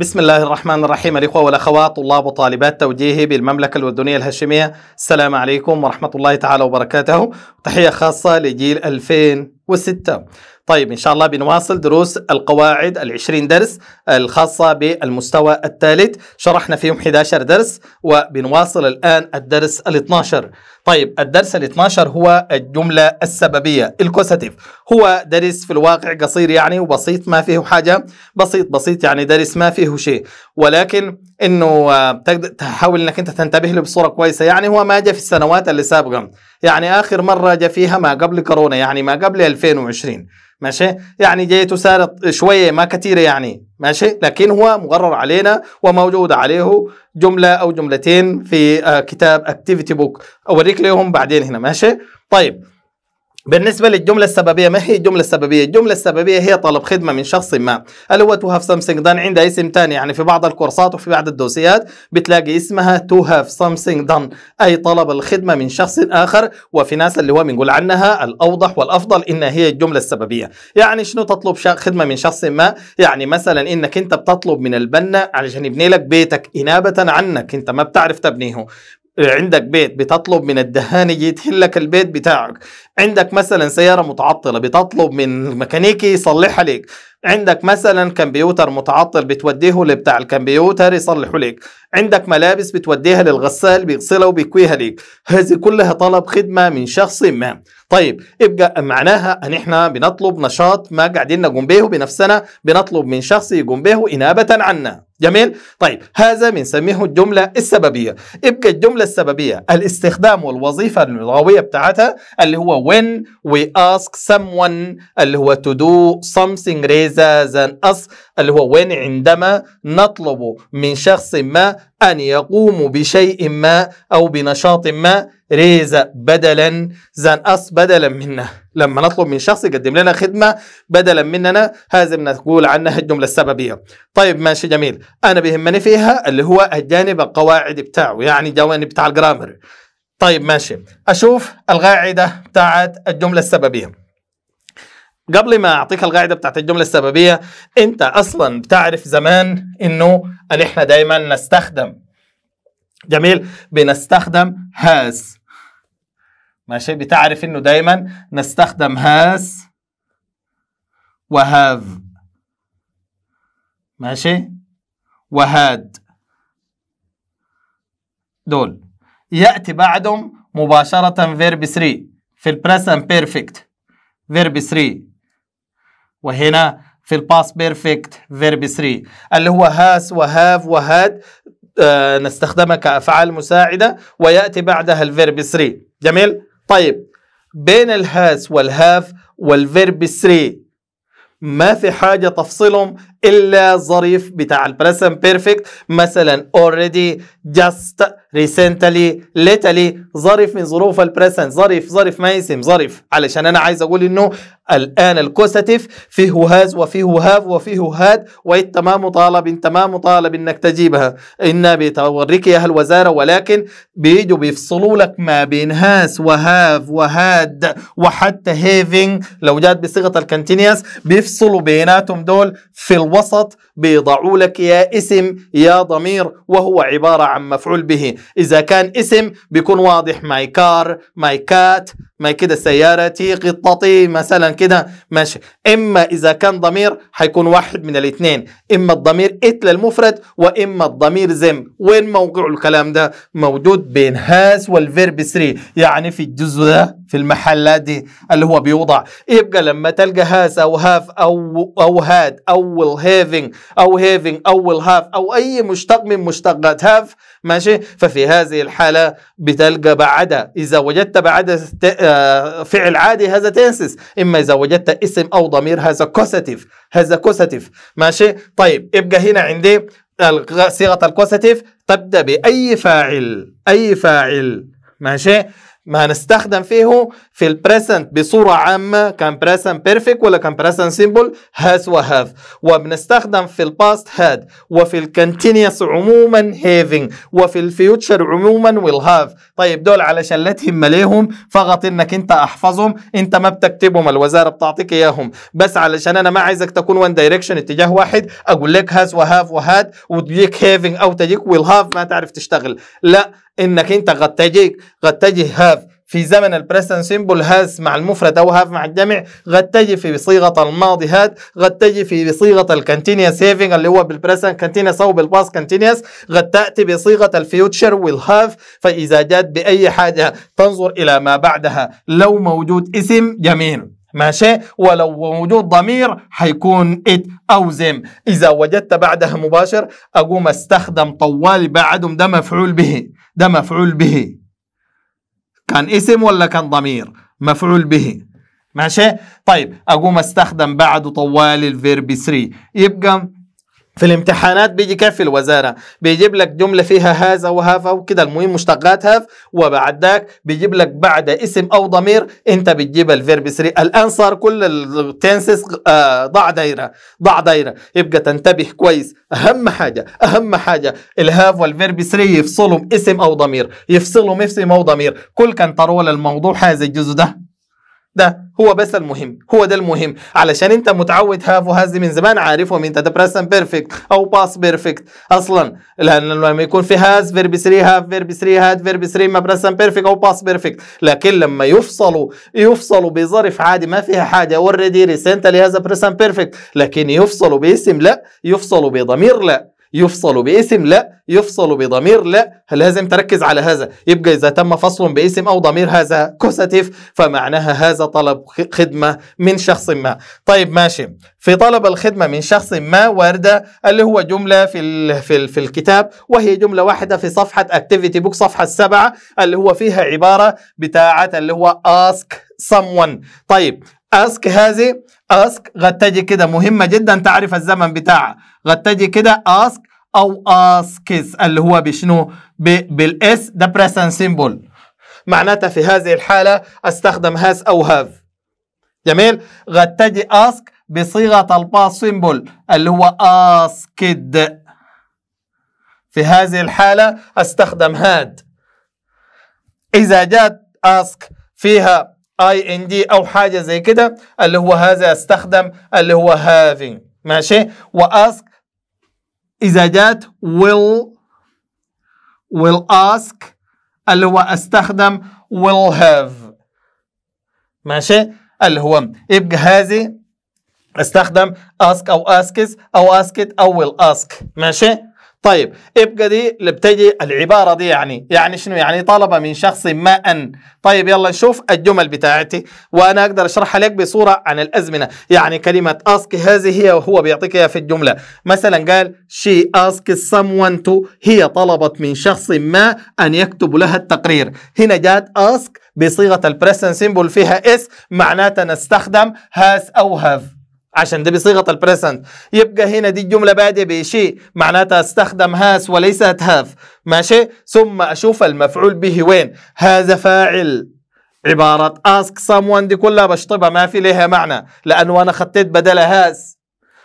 بسم الله الرحمن الرحيم الإخوة والأخوات طلاب وطالبات توجيهي بالمملكة الأردنية الهاشمية السلام عليكم ورحمة الله تعالى وبركاته تحية خاصة لجيل 2006 طيب إن شاء الله بنواصل دروس القواعد العشرين درس الخاصة بالمستوى الثالث شرحنا فيهم 11 درس وبنواصل الآن الدرس ال 12 طيب الدرس ال 12 هو الجملة السببية الكوساتيف هو درس في الواقع قصير يعني وبسيط ما فيه حاجة بسيط بسيط يعني درس ما فيه شيء ولكن انه آه، تحاول انك انت تنتبه له بصورة كويسة يعني هو ما جاء في السنوات اللي سابقة يعني اخر مرة جاء فيها ما قبل كورونا يعني ما قبل 2020 ماشي يعني جايته صارت شوية ما كثيرة يعني ماشي لكن هو مقرر علينا وموجود عليه جملة أو جملتين في آه، كتاب اكتيفيتي بوك أوريك ليهم بعدين هنا ماشي طيب بالنسبة للجملة السببية ما هي الجملة السببية؟ الجملة السببية هي طلب خدمة من شخص ما اللي هو تو هاف something done عندها اسم ثاني يعني في بعض الكورسات وفي بعض الدوسيات بتلاقي اسمها تو هاف something done أي طلب الخدمة من شخص آخر وفي ناس اللي هو بنقول عنها الأوضح والأفضل إنها هي الجملة السببية يعني شنو تطلب خدمة من شخص ما؟ يعني مثلا إنك أنت بتطلب من البنا علشان يبني لك بيتك إنابة عنك أنت ما بتعرف تبنيه عندك بيت بتطلب من الدهان يجي لك البيت بتاعك عندك مثلا سيارة متعطلة بتطلب من ميكانيكي يصلحها لك عندك مثلا كمبيوتر متعطل بتوديه لبتاع الكمبيوتر يصلحه لك عندك ملابس بتوديها للغسال بيغسلها وبيكويها لك هذه كلها طلب خدمة من شخص ما طيب يبقى معناها ان احنا بنطلب نشاط ما قاعدين نقوم به بنفسنا بنطلب من شخص يقوم به انابه عنا جميل طيب هذا بنسميه الجمله السببيه يبقى الجمله السببيه الاستخدام والوظيفه اللغويه بتاعتها اللي هو when we ask someone اللي هو to do something rather than us اللي هو when عندما نطلب من شخص ما أن يقوموا بشيء ما أو بنشاط ما ريز بدلا زن أس بدلا منه لما نطلب من شخص يقدم لنا خدمة بدلا مننا هذا نقول عنها الجملة السببية طيب ماشي جميل أنا بيهمني فيها اللي هو الجانب القواعد بتاعه يعني جوانب بتاع الجرامر طيب ماشي أشوف القاعدة بتاعت الجملة السببية قبل ما اعطيك القاعده بتاعت الجمله السببيه انت اصلا بتعرف زمان انه ان احنا دايما نستخدم جميل بنستخدم هاز ماشي بتعرف انه دايما نستخدم هاز وهاف ماشي وهاد دول ياتي بعدهم مباشره فيرب 3 في البريسنت بيرفكت فيرب 3 وهنا في الباس بيرفكت فيرب 3 اللي هو هاس وهاف وهاد آه نستخدمها كأفعال مساعدة ويأتي بعدها الفيرب 3 جميل؟ طيب بين الهاس والهاف والفيرب 3 ما في حاجة تفصلهم إلا ظريف بتاع البريزنت بيرفكت مثلا already just ريسنتلي ليتلي ظرف من ظروف البريسنت ظرف ظرف ما اسم ظرف علشان انا عايز اقول انه الان الكوستيف فيه هاز وفيه هاف وفيه هاد وإن تمام مطالب تمام مطالب انك تجيبها ان بتوريك اياها الوزاره ولكن بيجوا بيفصلوا لك ما بين هاس وهاف وهاد وحتى هيفينج لو جات بصيغه الكونتينيوس بيفصلوا بيناتهم دول في الوسط بيضعوا لك يا اسم يا ضمير وهو عباره عن مفعول به اذا كان اسم بيكون واضح my car my cat ما كده سيارتي قطتي مثلا كده ماشي اما اذا كان ضمير هيكون واحد من الاثنين اما الضمير ات للمفرد واما الضمير زم وين موقع الكلام ده موجود بين هاز والفيرب 3 يعني في الجزء ده في المحلات دي اللي هو بيوضع يبقى لما تلقى هاز او هاف او او هاد او هافينج او هافينج او هاف او اي مشتق من مشتقات هاف ماشي ففي هذه الحاله بتلقى بعد اذا وجدت بعد فعل عادي هذا تنسس اما اذا وجدت اسم او ضمير هذا كوساتيف هذا كوساتيف ماشي طيب يبقى هنا عندي صيغه الكوساتيف تبدا باي فاعل اي فاعل ماشي ما هنستخدم فيه في البريزنت بصورة عامة كان بريزنت بيرفكت ولا كان بريزنت سيمبل هاز وهاف وبنستخدم في الباست هاد وفي الكونتينيوس عموما هيفينج وفي الفيوتشر عموما ويل هاف طيب دول علشان لا تهم ليهم فقط انك انت احفظهم انت ما بتكتبهم الوزارة بتعطيك اياهم بس علشان انا ما عايزك تكون وان دايركشن اتجاه واحد اقول لك هاز وهاف وهاد وتجيك هيفينج او تجيك ويل هاف ما تعرف تشتغل لا انك انت قد تجيك قد تجي هاف في زمن البريسن سيمبل هاز مع المفرد او هاف مع الجمع قد تجي في صيغه الماضي هاد قد تجي في صيغه الكونتينيوس سيفنج اللي هو بالبريسن كونتينيوس او بالباس كونتينيوس قد تاتي بصيغه الفيوتشر ويل هاف فاذا جات باي حاجه تنظر الى ما بعدها لو موجود اسم جميل ماشي ولو وجود ضمير حيكون ات او زم اذا وجدت بعدها مباشر اقوم استخدم طوالي بعدهم ده مفعول به ده مفعول به كان اسم ولا كان ضمير مفعول به ماشي طيب اقوم استخدم بعده طوالي الفيرب 3 يبقى في الامتحانات بيجي كيف في الوزارة بيجيب لك جملة فيها هذا وهذا وكده المهم مشتقات هاف وبعد ذاك بيجيب لك بعد اسم أو ضمير أنت بتجيب الفيرب 3 الآن صار كل التنسس آه، ضع دايرة ضع دايرة يبقى تنتبه كويس أهم حاجة أهم حاجة الهاف والفيرب 3 يفصلهم اسم أو ضمير يفصلهم اسم أو ضمير كل كان ترول الموضوع هذا الجزء ده ده هو بس المهم هو ده المهم علشان انت متعود هاف وهاز من زمان عارفهم انت ده بريسن بيرفكت او باس بيرفكت اصلا لان لما يكون في هاز فيرب 3 هاف فيرب 3 هاد فيرب 3 ما بريسن بيرفكت او باس بيرفكت لكن لما يفصلوا يفصلوا بظرف عادي ما فيها حاجه اوريدي ريسنتلي هذا بريسن بيرفكت لكن يفصلوا باسم لا يفصلوا بضمير لا يفصل باسم لا يفصل بضمير لا لازم تركز على هذا يبقى إذا تم فصل باسم أو ضمير هذا كوساتيف فمعناها هذا طلب خدمة من شخص ما طيب ماشي في طلب الخدمة من شخص ما واردة اللي هو جملة في, الـ في, الـ في الكتاب وهي جملة واحدة في صفحة اكتيفيتي بوك صفحة السبعة اللي هو فيها عبارة بتاعة اللي هو ask someone طيب اسك هذه اسك قد تجي كده مهمه جدا تعرف الزمن بتاعها غتدي كده ask او asks اللي هو بشنو بالاس ده present symbol معناتها في هذه الحالة استخدم has او have جميل غتدي ask بصيغة الباس سيمبل اللي هو asked في هذه الحالة استخدم هاد إذا جات ask فيها اي ان دي او حاجه زي كده اللي هو هذا استخدم اللي هو having ماشي واسك إذا جات will will ask اللي هو أستخدم will have ماشي اللي هو يبقى هذه استخدم ask أو asks أو ask it أو will ask ماشي طيب ابقى دي اللي بتجي العبارة دي يعني يعني شنو يعني طلب من شخص ما أن طيب يلا نشوف الجمل بتاعتي وأنا أقدر أشرحها لك بصورة عن الأزمنة يعني كلمة ask هذه هي وهو بيعطيك إياها في الجملة مثلا قال she asked someone to هي طلبت من شخص ما أن يكتب لها التقرير هنا جاءت ask بصيغة البريسن سيمبل فيها اس معناتها نستخدم has أو have عشان ده بصيغه البريزنت يبقى هنا دي الجمله بادئه بشيء معناتها استخدم هاس وليس هاف ماشي ثم اشوف المفعول به وين هذا فاعل عباره ask someone دي كلها بشطبها ما في لها معنى لانه انا خطيت بدل هاس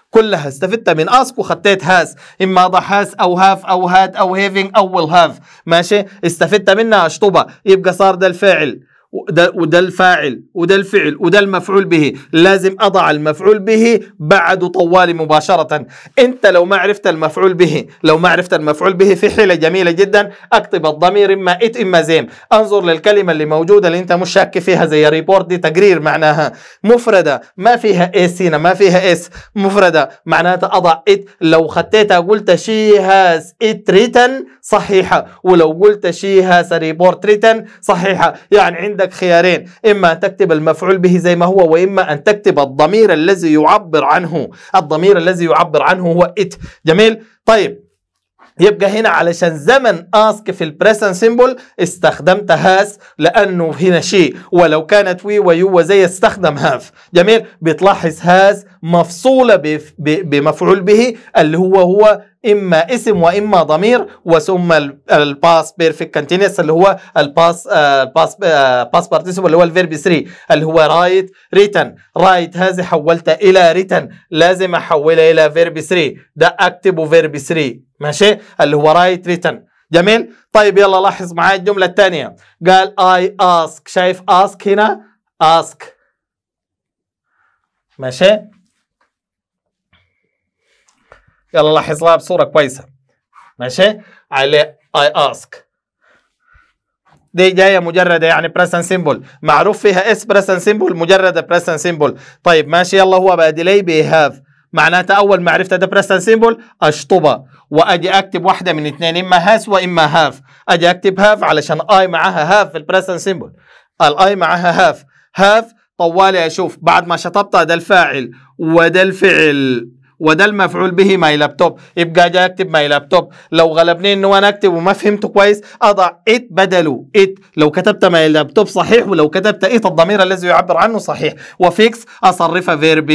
كلها استفدت من ask وخطيت هاس اما هاس او هاف او هاد او هيفينج او ويل هاف ماشي استفدت منها اشطبها يبقى صار ده الفاعل وده, وده الفاعل وده الفعل وده المفعول به لازم أضع المفعول به بعد طوالي مباشرة أنت لو ما عرفت المفعول به لو ما عرفت المفعول به في حيلة جميلة جدا أكتب الضمير إما إت إما زيم أنظر للكلمة اللي موجودة اللي أنت مش شاك فيها زي ريبورت دي تقرير معناها مفردة ما فيها إس هنا ما فيها إس مفردة معناتها أضع إت لو خطيتها قلت شي هاز إت ريتن صحيحة ولو قلت شي هاز ريبورت ريتن صحيحة يعني عندك عندك خيارين إما أن تكتب المفعول به زي ما هو وإما أن تكتب الضمير الذي يعبر عنه الضمير الذي يعبر عنه هو it جميل طيب يبقى هنا علشان زمن ask في present سيمبل استخدمت هاس لانه هنا شيء ولو كانت وي ويو وزي استخدم هاف جميل بتلاحظ هاس مفصولة بمفعول به اللي هو هو إما اسم وإما ضمير وثم الباس بيرفكت continuous اللي هو الباس الباس باس بارتيسيبل اللي هو الفيرب 3 اللي هو رايت ريتن رايت هذه حولتها إلى ريتن لازم أحولها إلى فيرب 3 ده أكتبه فيرب 3 ماشي اللي هو رايت ريتن جميل طيب يلا لاحظ معايا الجملة الثانية قال I ask شايف ask هنا ask ماشي يلا لاحظ لها بصوره كويسه ماشي على I ask دي جايه مجرده يعني present symbol معروف فيها اس present symbol مجرده present symbol طيب ماشي يلا هو بقى ديلي بيهاف معناتها اول ما عرفت ده present symbol اشطبها واجي اكتب واحده من اثنين اما هاس واما هاف اجي اكتب هاف علشان اي معاها هاف في present سيمبل الاي معاها هاف هاف طوالي اشوف بعد ما شطبتها ده الفاعل وده الفعل وده المفعول به ماي لابتوب يبقى جاي اكتب ماي لابتوب لو غلبني انه انا اكتب وما فهمته كويس اضع ات بدله ات لو كتبت ماي لابتوب صحيح ولو كتبت ات الضمير الذي يعبر عنه صحيح وفيكس اصرفها فيرب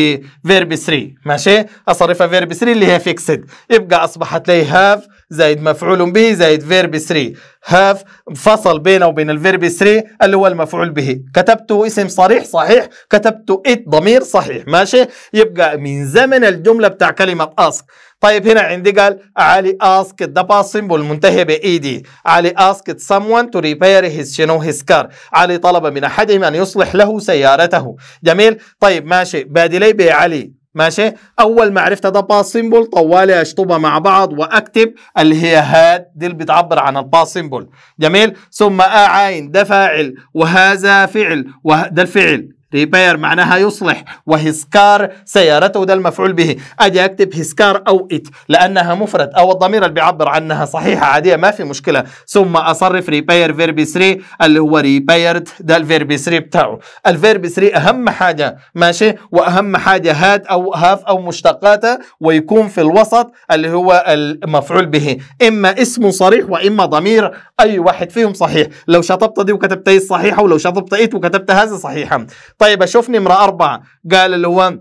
فيرب 3 ماشي اصرفها فيرب 3 اللي هي فيكسد يبقى اصبحت لي هاف زائد مفعول به زائد فيرب 3 هاف فصل بينه وبين الفيرب 3 اللي هو المفعول به كتبت اسم صريح صحيح كتبت ات ضمير صحيح ماشي يبقى من زمن الجملة بتاع كلمة اسك طيب هنا عندي قال علي اسك ذا باس سيمبل منتهي باي دي علي اسك someone تو ريبير هيز شنو هيز كار علي طلب من احدهم ان يصلح له سيارته جميل طيب ماشي بادلي بعلي ماشي اول ما عرفت هذا باس سيمبل طوالي اشطبها مع بعض واكتب اللي هي هاد دي اللي بتعبر عن الباس سيمبل جميل ثم ا عين ده فاعل وهذا فعل وده الفعل ريبير معناها يصلح وهسكار سيارته ده المفعول به اجي اكتب هسكار او ات لانها مفرد او الضمير اللي بيعبر عنها صحيحه عاديه ما في مشكله ثم اصرف ريبير فيرب 3 اللي هو ريبيرد ده الفيرب 3 بتاعه الفيرب 3 اهم حاجه ماشي واهم حاجه هات او هاف او مشتقاته ويكون في الوسط اللي هو المفعول به اما اسم صريح واما ضمير اي واحد فيهم صحيح لو شطبت دي وكتبت دي إيه صحيحه ولو شطبت ات وكتبت هذا صحيحه طيب اشوف نمره اربعه قال اللي هو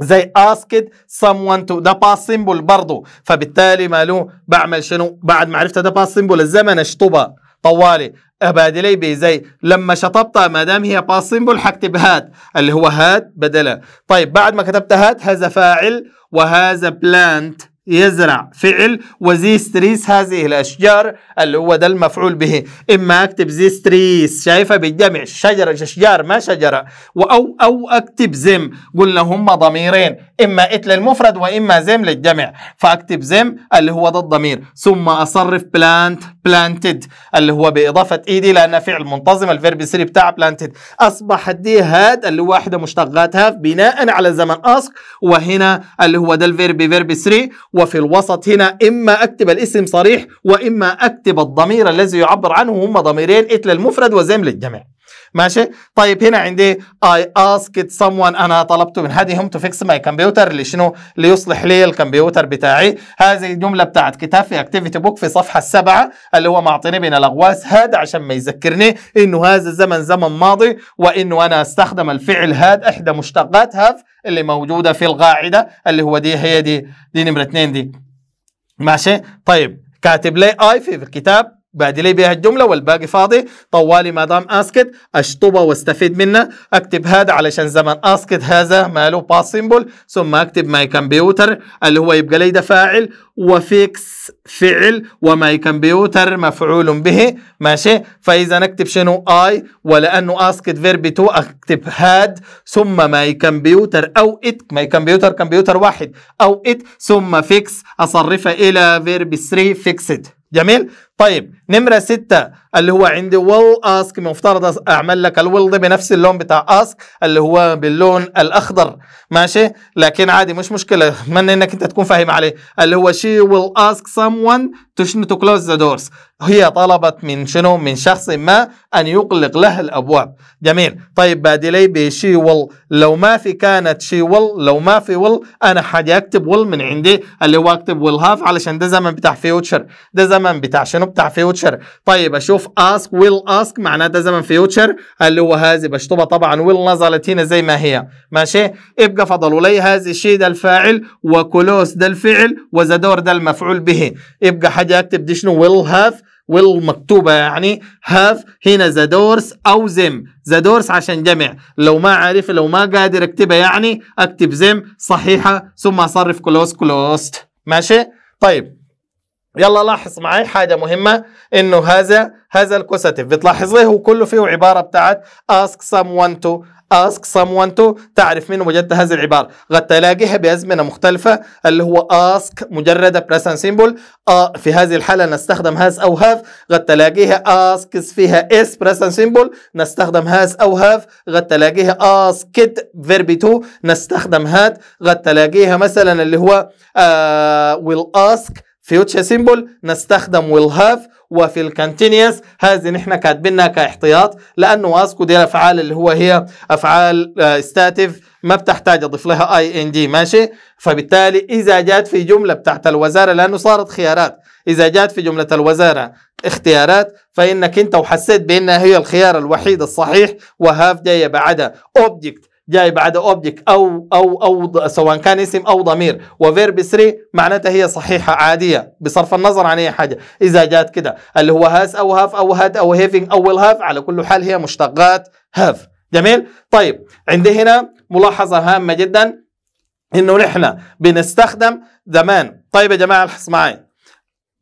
زي اسكد someone to ده باس سيمبل برضه فبالتالي ماله بعمل شنو بعد ما عرفت ده باس سيمبل الزمن اشطبها طوالي ابادلي لي بي زي لما شطبتها ما دام هي باس سيمبل حكتب هات اللي هو هات بدلها طيب بعد ما كتبت هات هذا فاعل وهذا بلانت يزرع فعل وزيس تريس هذه الأشجار اللي هو ده المفعول به إما أكتب زيس تريس شايفة بالجمع شجرة أشجار ما شجرة أو أو أكتب زم قلنا هم ضميرين إما إت للمفرد وإما زم للجمع فأكتب زم اللي هو ده الضمير ثم أصرف بلانت بلانتد اللي هو بإضافة إيدي لأنها فعل منتظم الفيرب سري بتاع بلانتد أصبحت دي هاد اللي هو واحدة مشتقاتها بناء على زمن أسك وهنا اللي هو ده الفيرب فيرب سري وفي الوسط هنا إما أكتب الاسم صريح وإما أكتب الضمير الذي يعبر عنه هما ضميرين إتل المفرد وزام للجمع ماشي طيب هنا عندي I asked someone انا طلبت من حد هم تو فيكس ماي كمبيوتر لشنو ليصلح لي الكمبيوتر بتاعي هذه الجمله بتاعت كتاب في اكتيفيتي بوك في صفحه السبعه اللي هو معطيني بين الاغواس هذا عشان ما يذكرني انه هذا الزمن زمن ماضي وانه انا استخدم الفعل هذا احدى مشتقات هاف اللي موجوده في القاعده اللي هو دي هي دي دي نمره اثنين دي ماشي طيب كاتب لي اي في الكتاب بعد لي بها الجملة والباقي فاضي طوالي ما دام اسكت اشطبه واستفيد منه اكتب هذا علشان زمن اسكت هذا ماله باس سيمبل ثم اكتب ماي كمبيوتر اللي هو يبقى لي ده فاعل وفيكس فعل وماي كمبيوتر مفعول به ماشي فاذا نكتب شنو اي ولانه اسكت فيرب تو اكتب هاد ثم ماي كمبيوتر او ات ماي كمبيوتر كمبيوتر واحد او ات ثم فيكس اصرفه الى فيرب 3 فيكسد جميل طيب نمرة ستة اللي هو عندي ويل اسك مفترض اعمل لك الويل ده بنفس اللون بتاع اسك اللي هو باللون الاخضر ماشي لكن عادي مش مشكله اتمنى انك انت تكون فاهم عليه اللي هو شي ويل اسك someone تو كلوز ذا دورز هي طلبت من شنو من شخص ما ان يغلق لها الابواب جميل طيب بادلي بشي ويل لو ما في كانت شي ويل لو ما في ويل انا حاجه اكتب ويل من عندي اللي هو اكتب ويل هاف علشان ده زمن بتاع فيوتشر ده زمن بتاع شنو بتاع فيوتشر طيب اشوف اوف اسك ويل اسك معناتها زمن فيوتشر اللي هو هذه بشطبها طبعا ويل نزلت هنا زي ما هي ماشي ابقى فضلوا لي هذا الشيء ده الفاعل وكلوس ده الفعل وزدور ده المفعول به يبقى حاجه اكتب دي شنو ويل هاف ويل مكتوبة يعني هاف هنا ذا دورس أو زم ذا دورس عشان جمع لو ما عارف لو ما قادر اكتبها يعني اكتب زم صحيحة ثم أصرف كلوز كلوست ماشي طيب يلا لاحظ معي حاجة مهمة انه هذا هذا الكوساتيف بتلاحظ ليه هو كله فيه عبارة بتاعت ask someone to ask someone to تعرف من وجدت هذه العبارة قد تلاقيها بأزمنة مختلفة اللي هو ask مجرد present simple آه في هذه الحالة نستخدم has أو have قد تلاقيها ask فيها is present simple نستخدم has أو have قد تلاقيها asked verb to نستخدم had قد تلاقيها مثلا اللي هو آه will ask فيوتشر سيمبل نستخدم ويل هاف وفي الكونتينيوس هذه نحن كاتبينها كاحتياط لانه واسكو دي الافعال اللي هو هي افعال ستاتيف آه، ما بتحتاج اضيف لها اي ان دي ماشي فبالتالي اذا جات في جمله بتاعت الوزاره لانه صارت خيارات اذا جات في جمله الوزاره اختيارات فانك انت وحسيت بانها هي الخيار الوحيد الصحيح وهاف جايه بعدها اوبجكت جاي بعد اوبجكت او او او سواء كان اسم او ضمير وفيرب 3 معناتها هي صحيحه عاديه بصرف النظر عن اي حاجه اذا جات كده اللي هو هاس او هاف او هاد او هيفنج او ويل هاف على كل حال هي مشتقات هاف جميل طيب عندي هنا ملاحظه هامه جدا انه نحن بنستخدم زمان طيب يا جماعه الحص معي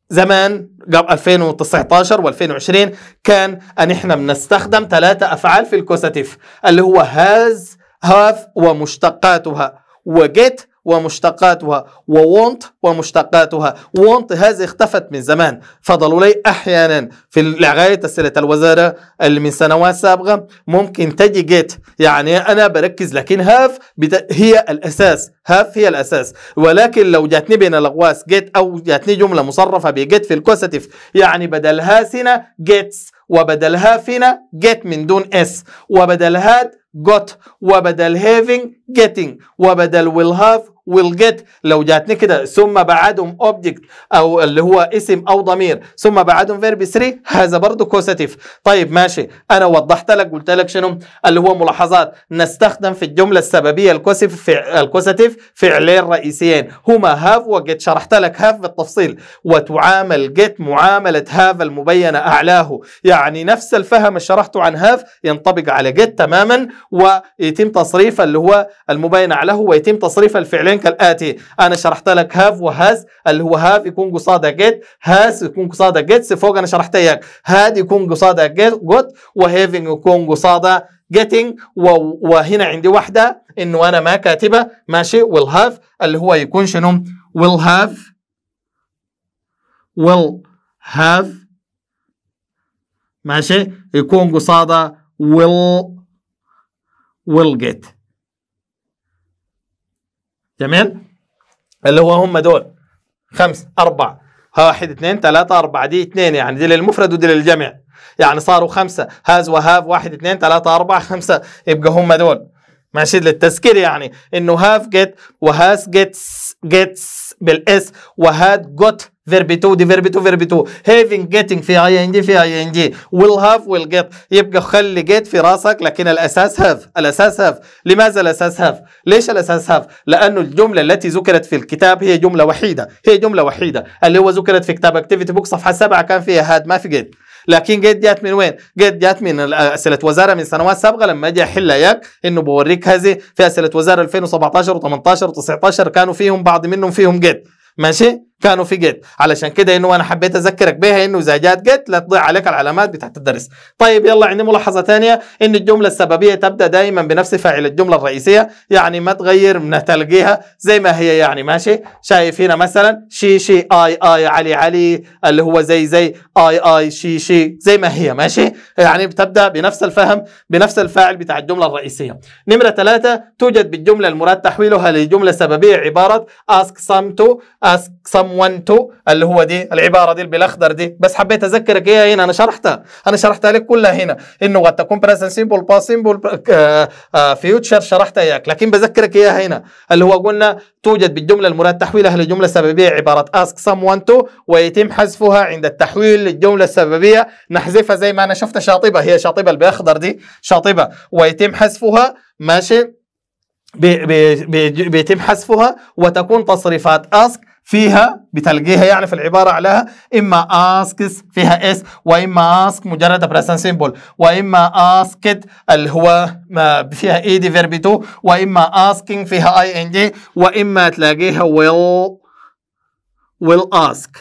زمان قبل 2019 و2020 كان ان احنا بنستخدم ثلاثه افعال في الكوساتيف اللي هو هاز have ومشتقاتها وجت ومشتقاتها وونت ومشتقاتها وونت هذه اختفت من زمان فضلوا لي أحيانا في لغاية سلة الوزارة اللي من سنوات سابقة ممكن تجي جيت يعني أنا بركز لكن هاف هي الأساس هاف هي الأساس ولكن لو جاتني بين الأغواس جيت أو جاتني جملة مصرفة بجيت في الكوستيف يعني بدل هاسنا جيتس وبدل هافنا جيت من دون اس وبدل هات got وبدل having getting وبدل will have والجيت لو جاتني كده ثم بعدهم اوبجكت او اللي هو اسم او ضمير ثم بعدهم فيرب 3 هذا برضه كوساتيف طيب ماشي انا وضحت لك قلت لك شنو اللي هو ملاحظات نستخدم في الجمله السببيه الكوسيف في الكوساتيف فعلين رئيسيين هما هاف وجيت شرحت لك هاف بالتفصيل وتعامل جيت معامله هاف المبينه اعلاه يعني نفس الفهم اللي شرحته عن هاف ينطبق على جيت تماما ويتم تصريف اللي هو المبين اعلاه ويتم تصريف الفعلين كالاتي انا شرحت لك هاف وهاز اللي هو هاف يكون قصادها جيت هاز يكون قصادها جيت فوق انا شرحت لك هاد يكون قصادها جوت وهيفنج يكون قصادها getting وهنا عندي واحده انه انا ما كاتبه ماشي will have اللي هو يكون شنو will have will have ماشي يكون قصاده will will get تمام اللي هو هم دول خمس أربع واحد اثنين ثلاثة أربعة دي اثنين يعني دي للمفرد ودي للجمع يعني صاروا خمسة هاز وهاف واحد اثنين ثلاثة أربعة خمسة يبقى هم دول ماشي للتذكير يعني انه هاف جيت وهاز جيتس جيتس بالاس وهاد جوت فيرب تو دي فيرب تو فيرب تو هافينج جيتنج في اي ان دي في اي ان دي ويل هاف ويل جيت يبقى خلي جيت في راسك لكن الاساس هاف الاساس هاف لماذا الاساس هاف ليش الاساس هاف لانه الجمله التي ذكرت في الكتاب هي جمله وحيده هي جمله وحيده اللي هو ذكرت في كتاب اكتيفيتي بوك صفحه 7 كان فيها هاد ما في جيت لكن جيت جات من وين؟ جيت جات من اسئله وزاره من سنوات سابقه لما اجي احلها اياك انه بوريك هذه في اسئله وزاره 2017 و18 و19 كانوا فيهم بعض منهم فيهم جيت ماشي؟ كانوا في جيت علشان كده انه انا حبيت اذكرك بها انه اذا جات جيت لا تضيع عليك العلامات بتاعت الدرس طيب يلا عندي ملاحظه ثانيه ان الجمله السببيه تبدا دائما بنفس فاعل الجمله الرئيسيه يعني ما تغير تلقيها زي ما هي يعني ماشي شايف هنا مثلا شي شي اي اي علي علي اللي هو زي زي اي اي شي شي زي ما هي ماشي يعني بتبدا بنفس الفهم بنفس الفاعل بتاع الجمله الرئيسيه نمره ثلاثه توجد بالجمله المراد تحويلها لجمله سببيه عباره ask some to ask some 1 2 اللي هو دي العباره دي بالاخضر دي بس حبيت اذكرك ايه هنا انا شرحتها انا شرحتها لك كلها هنا انه قد تكون present simple past simple آه، آه، future شرحتها اياك لكن بذكرك اياها هنا اللي هو قلنا توجد بالجمله المراد تحويلها لجمله سببيه عباره ask someone to ويتم حذفها عند التحويل للجمله السببيه نحذفها زي ما انا شفت شاطبه هي شاطبه اللي باخضر دي شاطبه ويتم حذفها ماشي بيتم حذفها وتكون تصريفات اسك فيها بتلقيها يعني في العبارة عليها إما asks فيها اس وإما ask مجرد present simple وإما asked اللي هو فيها اي e verb 2 وإما asking فيها ing وإما تلاقيها will will ask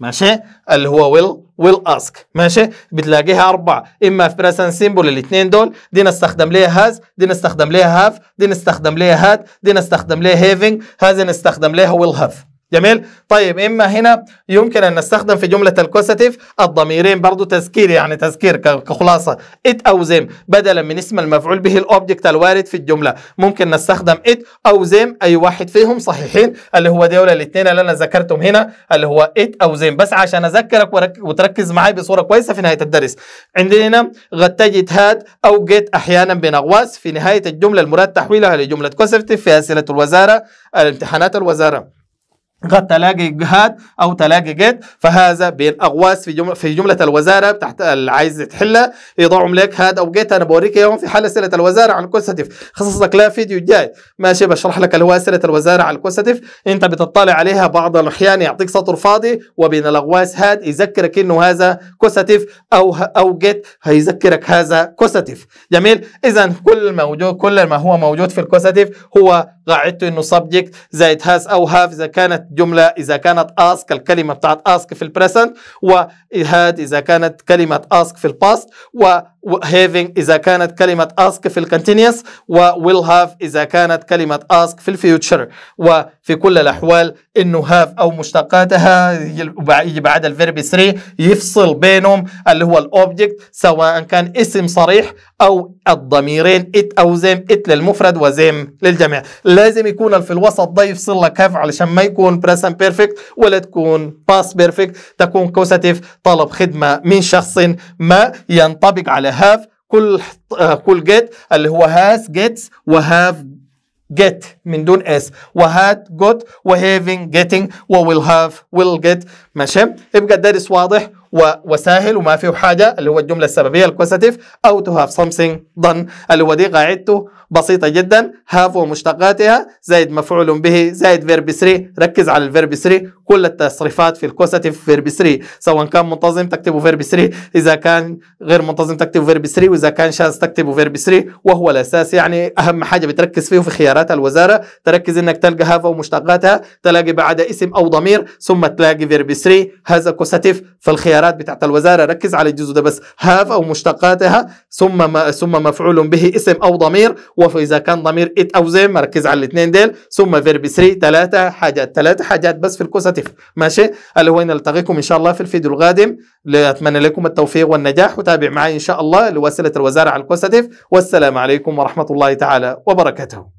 ماشي اللي هو will ويل اسك ماشي بتلاقيها اربعه اما في بريزنت سيمبل الاثنين دول دي نستخدم ليها هاز دي نستخدم ليها هاف دي نستخدم ليها هاد دي نستخدم ليها هيفنج هذه نستخدم ليها ويل هاف جميل طيب اما هنا يمكن ان نستخدم في جمله الكوساتيف الضميرين برضو تذكير يعني تذكير كخلاصه ات او زيم بدلا من اسم المفعول به الاوبجكت الوارد في الجمله ممكن نستخدم ات او زيم اي واحد فيهم صحيحين اللي هو دول الاثنين اللي انا ذكرتهم هنا اللي هو ات او زيم بس عشان اذكرك وتركز معي بصوره كويسه في نهايه الدرس عندنا قد تجد هاد او جيت احيانا بنغواس في نهايه الجمله المراد تحويلها لجمله كوساتيف في اسئله الوزاره الامتحانات الوزاره قد تلاقي جهاد او تلاقي جد فهذا بين اغواس في جمله في جمله الوزاره بتاعت عايز تحلها يضعهم لك هاد او جيت انا بوريك اياهم في حل اسئله الوزاره عن الكوستيف خصص لك لا فيديو جاي ماشي بشرح لك اللي هو اسئله الوزاره عن الكوستيف انت بتطلع عليها بعض الاحيان يعطيك سطر فاضي وبين الاغواس هاد يذكرك انه هذا كوستيف او او جيت هيذكرك هذا كوستيف جميل اذا كل موجود كل ما هو موجود في الكوستيف هو قاعدته انه سبجكت زائد هاز او هاف اذا كانت جملة إذا كانت ask الكلمة بتاعت ask في البريسنت وهاد إذا كانت كلمة ask في الباست و having إذا كانت كلمة ask في الكونتينيوس و will have إذا كانت كلمة ask في الفيوتشر وفي كل الأحوال إنه have أو مشتقاتها يجي بعد الفيرب 3 يفصل بينهم اللي هو الأوبجكت سواء كان اسم صريح أو الضميرين it أو زم it للمفرد وزم للجميع لازم يكون في الوسط ده يفصل لك have علشان ما يكون present perfect ولا تكون past perfect تكون causative طلب خدمة من شخص ما ينطبق على هاف كل آه، كل جيت اللي هو هاز جيتس وهاف جيت من دون اس وهاد جوت وهيفنج جيتنج وويل هاف ويل جيت ماشي يبقى الدرس واضح وسهل وما فيه حاجه اللي هو الجمله السببيه الكوستيف او تو هاف something done اللي هو دي قاعدته بسيطه جدا هاف ومشتقاتها زائد مفعول به زائد فيرب 3 ركز على الفيرب 3 كل التصريفات في الكوستيف فيرب 3 سواء كان منتظم تكتبه فيرب 3 اذا كان غير منتظم تكتبه فيرب 3 واذا كان شاذ تكتبه فيرب 3 وهو الاساس يعني اهم حاجه بتركز فيه في خيارات الوزاره تركز انك تلقى هاف ومشتقاتها تلاقي بعد اسم او ضمير ثم تلاقي فيرب 3 هذا كوسيتيف فالخيار الخيارات بتاعت الوزاره ركز على الجزء ده بس هاف او مشتقاتها ثم ما ثم مفعول به اسم او ضمير واذا كان ضمير ات او زي مركز على الاثنين ديل ثم فيرب 3 ثلاثه حاجات ثلاثه حاجات بس في الكوساتيف ماشي اللي هو نلتقيكم ان شاء الله في الفيديو القادم اتمنى لكم التوفيق والنجاح وتابع معي ان شاء الله لوسيله الوزاره على الكوساتيف والسلام عليكم ورحمه الله تعالى وبركاته